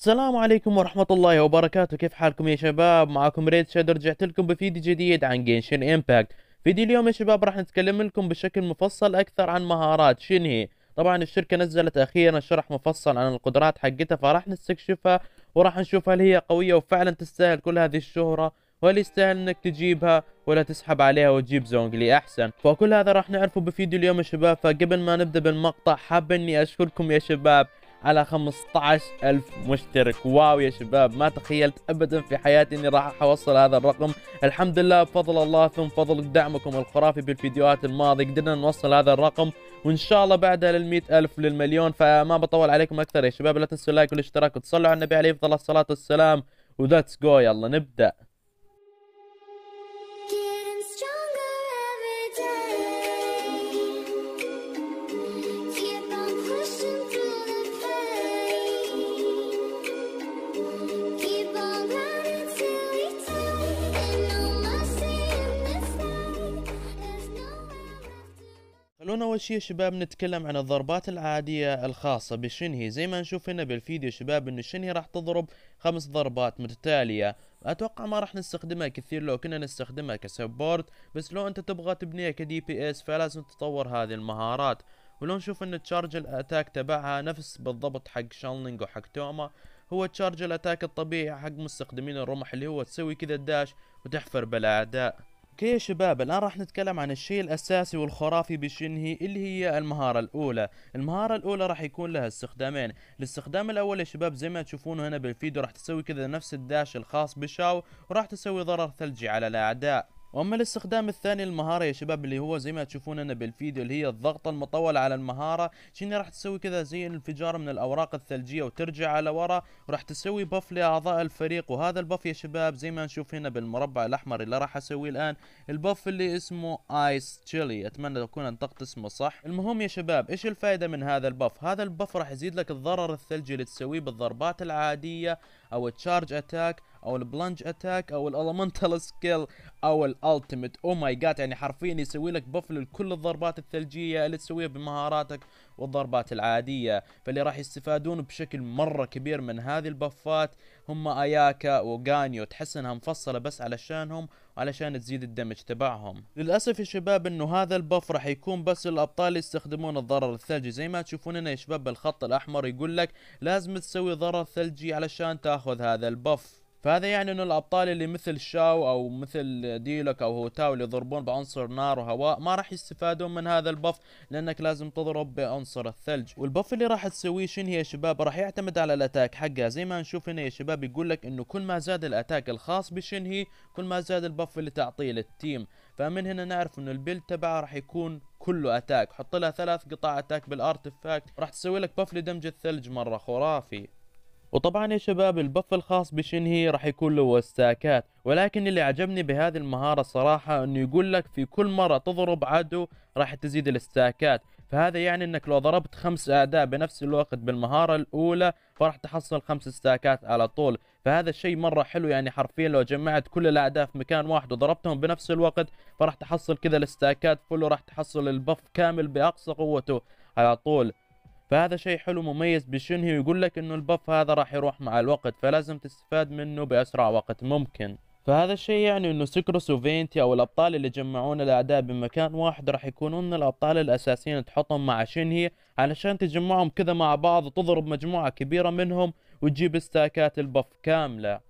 السلام عليكم ورحمة الله وبركاته كيف حالكم يا شباب معكم ريد شاد رجعت لكم بفيديو جديد عن جينشن امباكت فيديو اليوم يا شباب راح نتكلم لكم بشكل مفصل اكثر عن مهارات شن هي طبعا الشركة نزلت اخيرا شرح مفصل عن القدرات حقتها فراح نستكشفها وراح نشوف هل هي قوية وفعلا تستاهل كل هذه الشهرة وهل يستاهل انك تجيبها ولا تسحب عليها وتجيب زونجلي احسن فكل هذا راح نعرفه بفيديو اليوم يا شباب فقبل ما نبدا بالمقطع حاب اني اشكركم يا شباب على 15000 مشترك واو يا شباب ما تخيلت ابدا في حياتي اني راح اوصل هذا الرقم الحمد لله بفضل الله ثم فضل دعمكم الخرافي بالفيديوهات الماضية قدرنا نوصل هذا الرقم وان شاء الله بعدها لل ألف للمليون فما بطول عليكم اكثر يا شباب لا تنسوا اللايك والاشتراك وتصلوا على النبي عليه الصلاه والسلام وذاتس جو يلا نبدا خلونا اول شيء شباب نتكلم عن الضربات العاديه الخاصه بشنهي زي ما نشوف هنا بالفيديو شباب ان الشنهي راح تضرب خمس ضربات متتاليه اتوقع ما راح نستخدمها كثير لو كنا نستخدمها كسبورت بس لو انت تبغى تبنيها كدي بي اس فلازم تطور هذه المهارات ولو نشوف ان تشارج الاتاك تبعها نفس بالضبط حق شانلينج وحق توما هو تشارج الاتاك الطبيعي حق مستخدمين الرمح اللي هو تسوي كذا الداش وتحفر بالاعداء اوكي يا شباب الان راح نتكلم عن الشيء الاساسي والخرافي بشنهي اللي هي المهارة الاولى المهارة الاولى راح يكون لها استخدامين الاستخدام الاول يا شباب زي ما تشوفونه هنا بالفيديو راح تسوي كذا نفس الداش الخاص بشاو وراح تسوي ضرر ثلجي على الاعداء واما الاستخدام الثاني للمهاره يا شباب اللي هو زي ما تشوفون انا بالفيديو اللي هي الضغط المطول على المهاره شنو راح تسوي كذا زي الانفجار من الاوراق الثلجيه وترجع على ورا وراح تسوي بف لاعضاء الفريق وهذا البف يا شباب زي ما نشوف هنا بالمربع الاحمر اللي راح اسويه الان البف اللي اسمه ايس تشيلي اتمنى اكون انطقت اسمه صح المهم يا شباب ايش الفائده من هذا البف هذا البف راح يزيد لك الضرر الثلجي اللي تسويه بالضربات العاديه او التشارج اتاك او البلانج اتاك او الالمنتال سكيل او الالتيميت او ماي جاد يعني حرفيا يسوي لك بف لكل الضربات الثلجيه اللي تسويها بمهاراتك والضربات العاديه فاللي راح يستفادون بشكل مره كبير من هذه البفات هم اياكا وغانيو تحس انها مفصله بس علشانهم علشان تزيد الدمج تبعهم للاسف يا شباب انه هذا البف راح يكون بس للابطال اللي يستخدمون الضرر الثلجي زي ما تشوفون هنا يا شباب بالخط الاحمر يقول لك لازم تسوي ضرر ثلجي علشان تاخذ هذا البف فهذا يعني انه الابطال اللي مثل شاو او مثل ديلوك او هوتاو اللي يضربون بعنصر نار وهواء ما راح يستفادون من هذا البف لانك لازم تضرب بعنصر الثلج والبف اللي راح تسويه شن هي يا شباب راح يعتمد على الاتاك حقها زي ما نشوف هنا يا شباب يقول لك انه كل ما زاد الاتاك الخاص بشن هي كل ما زاد البف اللي تعطيه للتيم فمن هنا نعرف انه البيلد تبعه راح يكون كله اتاك حط لها ثلاث قطع اتاك بالارتفاكت راح تسوي لك بف لدمج الثلج مره خرافي وطبعا يا شباب البف الخاص بشنهي راح يكون له وساكات ولكن اللي عجبني بهذه المهارة صراحة انه يقول لك في كل مرة تضرب عدو راح تزيد الاستاكات فهذا يعني انك لو ضربت خمس اعداء بنفس الوقت بالمهارة الاولى فراح تحصل خمس استاكات على طول فهذا الشيء مرة حلو يعني حرفيا لو جمعت كل الاعداء في مكان واحد وضربتهم بنفس الوقت فراح تحصل كذا الاستاكات فل راح تحصل البف كامل باقصى قوته على طول فهذا شيء حلو مميز بشنهي ويقول لك انه البف هذا راح يروح مع الوقت فلازم تستفاد منه باسرع وقت ممكن فهذا الشيء يعني انه سكروس وفينتي او الابطال اللي جمعون الاعداء بمكان واحد راح يكونون الابطال الاساسيين تحطهم مع شنهي علشان تجمعهم كذا مع بعض وتضرب مجموعة كبيرة منهم وتجيب استاكات البف كاملة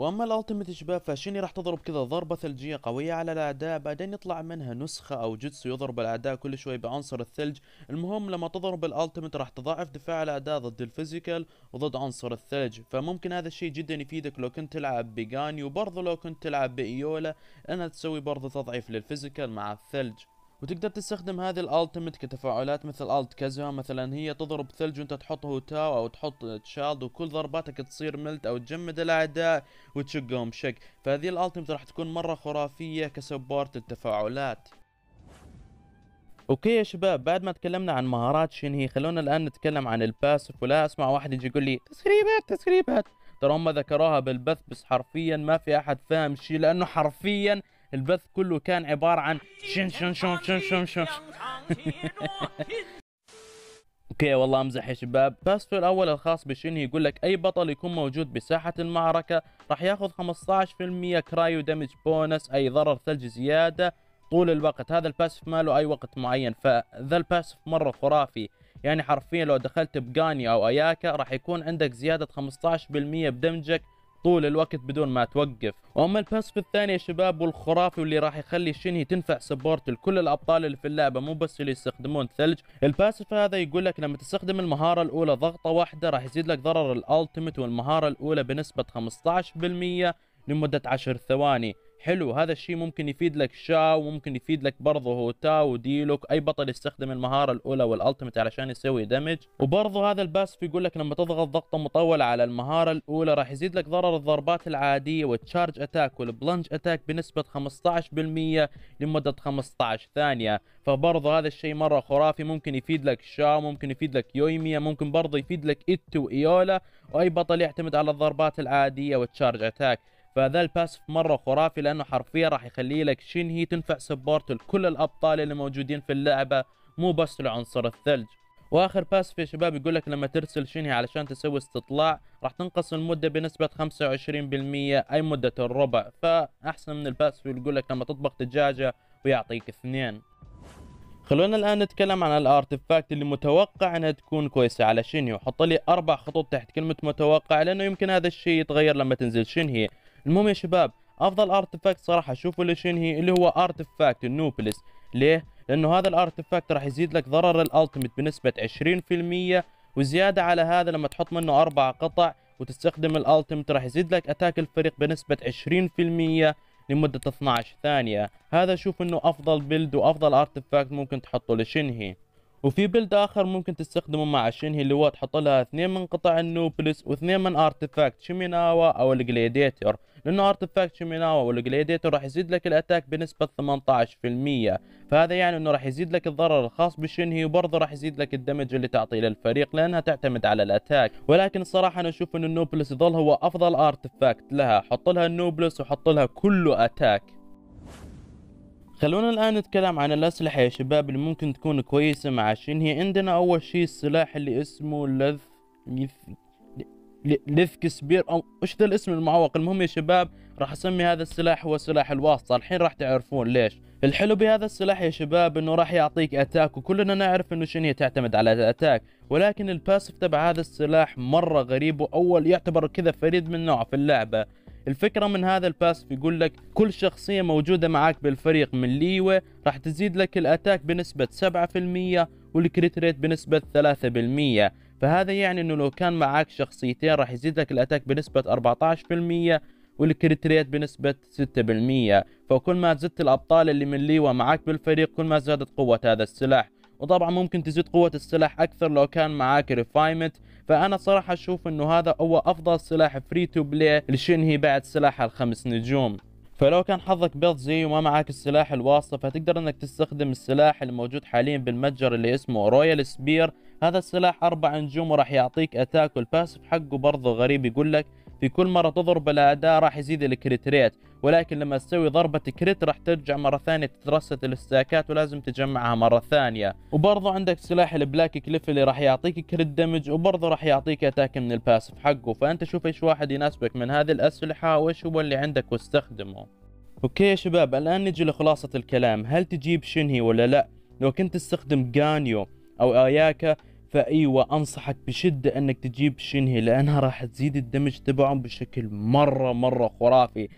واما الالتيميت شباب فشيني راح تضرب كذا ضربه ثلجيه قويه على الاعداء بعدين يطلع منها نسخه او جيتسو يضرب الاعداء كل شوي بعنصر الثلج المهم لما تضرب الالتيميت راح تضاعف دفاع الاعداء ضد الفيزيكال وضد عنصر الثلج فممكن هذا الشيء جدا يفيدك لو كنت تلعب بجاني وبرضه لو كنت تلعب بايولا انها تسوي برضه تضعيف للفيزيكال مع الثلج وتقدر تستخدم هذه الالتيميت كتفاعلات مثل الت كازا مثلا هي تضرب ثلج وانت تحطه تاو او تحط تشالد وكل ضرباتك تصير ملت او تجمد الاعداء وتشقهم شق فهذه الالتيميت راح تكون مره خرافيه كسبورت التفاعلات اوكي يا شباب بعد ما تكلمنا عن مهارات شنو هي خلونا الان نتكلم عن الباسف ولا اسمع واحد يجي يقول لي تسريبات تسريبات ترى هم ذكروها بالبث بس حرفيا ما في احد فاهم شيء لانه حرفيا البث كله كان عبارة عن شن شن شن شن شن شن اوكي والله امزح يا شباب باسته الاول الخاص بشن يقول لك اي بطل يكون موجود بساحة المعركة راح ياخذ 15% كرايو دمج بونس اي ضرر ثلج زيادة طول الوقت هذا الباسف ماله اي وقت معين فذا الباسف مرة خرافي يعني حرفيا لو دخلت بقاني او اياكا راح يكون عندك زيادة 15% بدمجك طول الوقت بدون ما توقف واما الباس في الثاني يا شباب والخرافي واللي راح يخلي شنهي تنفع سبورت لكل الابطال اللي في اللعبه مو بس اللي يستخدمون ثلج الباسف هذا يقول لك لما تستخدم المهاره الاولى ضغطه واحده راح يزيد لك ضرر الالتيميت والمهاره الاولى بنسبه 15% لمده 10 ثواني حلو هذا الشيء ممكن يفيد لك شاو وممكن يفيد لك برضه هو تاو وديلوك اي بطل يستخدم المهاره الاولى والالتيميت علشان يسوي دمج وبرضه هذا الباسف يقول لك لما تضغط ضغطه مطوله على المهاره الاولى راح يزيد لك ضرر الضربات العاديه والتشارج اتاك والبلانج اتاك بنسبه 15% لمده 15 ثانيه فبرضه هذا الشيء مره خرافي ممكن يفيد لك شاو ممكن يفيد لك يويميا ممكن برضه يفيد لك ايتو وايولا واي بطل يعتمد على الضربات العاديه والتشارج اتاك فذا الباس مره خرافي لانه حرفيا راح يخلي لك شين هي تنفع سبورت لكل الابطال اللي موجودين في اللعبه مو بس لعنصر الثلج واخر باس في شباب يقول لك لما ترسل شينهي علشان تسوي استطلاع راح تنقص المده بنسبه 25% اي مده الربع فاحسن من الباسف يقول لك لما تطبخ دجاجه ويعطيك اثنين خلونا الان نتكلم عن الارتفاكت اللي متوقع انها تكون كويسه على شينهي وحط لي اربع خطوط تحت كلمه متوقع لانه يمكن هذا الشيء يتغير لما تنزل شينهي المهم يا شباب افضل ارتفاكت صراحه شوفوا ليش هي اللي هو ارتفاكت النوبلس ليه لانه هذا الارتفاكت راح يزيد لك ضرر الالتيميت بنسبه 20% وزياده على هذا لما تحط منه اربع قطع وتستخدم الالتيميت راح يزيد لك اتاك الفريق بنسبه 20% لمدة 12 ثانية هذا شوف انه افضل بيلد وافضل ارتفاكت ممكن تحطه لشنهي وفي بيلد اخر ممكن تستخدمه مع شنهي اللي هو تحط لها اثنين من قطع النوبلس واثنين من ارتفاكت شيميناوا او الجليديتور لانه ارتفاكت شيميناوا والجلاديتور راح يزيد لك الاتاك بنسبه 18% فهذا يعني انه راح يزيد لك الضرر الخاص بشنهي وبرضه راح يزيد لك الدمج اللي تعطيه للفريق لانها تعتمد على الاتاك ولكن الصراحه انا اشوف ان النوبلس يظل هو افضل ارتفاكت لها حط لها النوبلس وحط لها كله اتاك خلونا الآن نتكلم عن الأسلحة يا شباب اللي ممكن تكون كويسة مع شنهي عندنا أول شيء السلاح اللي اسمه لذ ليفك كسبير او ايش ذا الاسم المعوق المهم يا شباب راح اسمي هذا السلاح هو سلاح الواسطه الحين راح تعرفون ليش الحلو بهذا السلاح يا شباب انه راح يعطيك اتاك وكلنا نعرف انه شنو هي تعتمد على الاتاك ولكن الباسف تبع هذا السلاح مره غريب واول يعتبر كذا فريد من نوعه في اللعبه الفكرة من هذا الباسف يقول لك كل شخصية موجودة معاك بالفريق من ليوة راح تزيد لك الاتاك بنسبة 7% والكريت ريت بنسبة 3% فهذا يعني انه لو كان معك شخصيتين راح يزيد لك الاتاك بنسبة 14% والكريت بنسبة 6% فكل ما زدت الابطال اللي من ليوا معك بالفريق كل ما زادت قوة هذا السلاح وطبعا ممكن تزيد قوة السلاح اكثر لو كان معاك ريفايمنت فانا صراحة اشوف انه هذا هو افضل سلاح فري تو بلاي لشنهي بعد سلاح الخمس نجوم فلو كان حظك بيض زي وما معك السلاح الواسطة فتقدر انك تستخدم السلاح الموجود حاليا بالمتجر اللي اسمه رويال سبير هذا السلاح أربع نجوم وراح يعطيك أتاك والباسف حقه برضه غريب يقول لك في كل مرة تضرب الأداء راح يزيد الكريت ريت ولكن لما تسوي ضربة كريت راح ترجع مرة ثانية تترست الاستاكات ولازم تجمعها مرة ثانية وبرضه عندك سلاح البلاك كليف اللي راح يعطيك كريت دمج وبرضه راح يعطيك اتاك من الباسف حقه فانت شوف ايش واحد يناسبك من هذه الاسلحة وايش هو اللي عندك واستخدمه اوكي يا شباب الان نجي لخلاصة الكلام هل تجيب شنهي ولا لا لو كنت تستخدم جانيو او اياكا فايوه انصحك بشده انك تجيب شنهي لانها راح تزيد الدمج تبعهم بشكل مره مره خرافي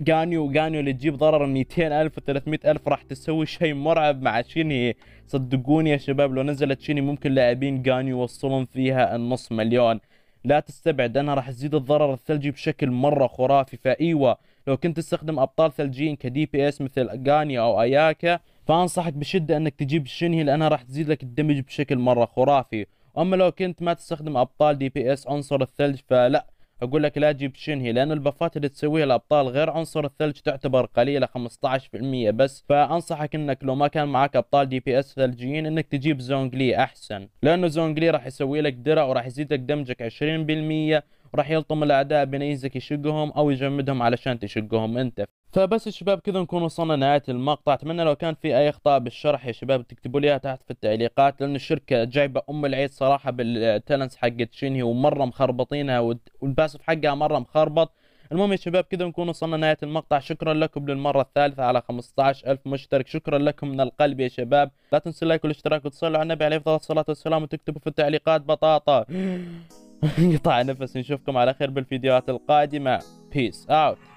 جانيو جانيو اللي تجيب ضرر 200 ألف و 300 ألف راح تسوي شيء مرعب مع شيني صدقوني يا شباب لو نزلت شيني ممكن لاعبين جانيو يوصلون فيها النص مليون لا تستبعد انها راح تزيد الضرر الثلجي بشكل مره خرافي فايوه لو كنت تستخدم ابطال ثلجيين كدي بي اس مثل جانيو او اياكا فانصحك بشده انك تجيب الشنهي لانها راح تزيد لك الدمج بشكل مره خرافي اما لو كنت ما تستخدم ابطال دي بي اس عنصر الثلج فلا اقول لك لا تجيب شنهي لان البفات اللي تسويها الابطال غير عنصر الثلج تعتبر قليله 15% بس فانصحك انك لو ما كان معك ابطال دي بي اس ثلجيين انك تجيب زونجلي احسن لانه زونجلي راح يسوي لك درع وراح يزيد لك دمجك 20% راح يلطم الاعداء بين يزك يشقهم او يجمدهم علشان تشقهم انت فبس الشباب كذا نكون وصلنا نهاية المقطع أتمنى لو كان في أي أخطاء بالشرح يا شباب تكتبوا لي تحت في التعليقات لأن الشركة جايبة أم العيد صراحة بالتالنتس حقت شنهي ومرة مخربطينها والباسف حقها مرة مخربط المهم يا شباب كذا نكون وصلنا نهاية المقطع شكرا لكم للمرة الثالثة على 15000 مشترك شكرا لكم من القلب يا شباب لا تنسوا اللايك والاشتراك وتصلوا على النبي عليه أفضل الصلاة والسلام وتكتبوا في التعليقات بطاطا قطع نفس نشوفكم على خير بالفيديوهات القادمة بيس اوت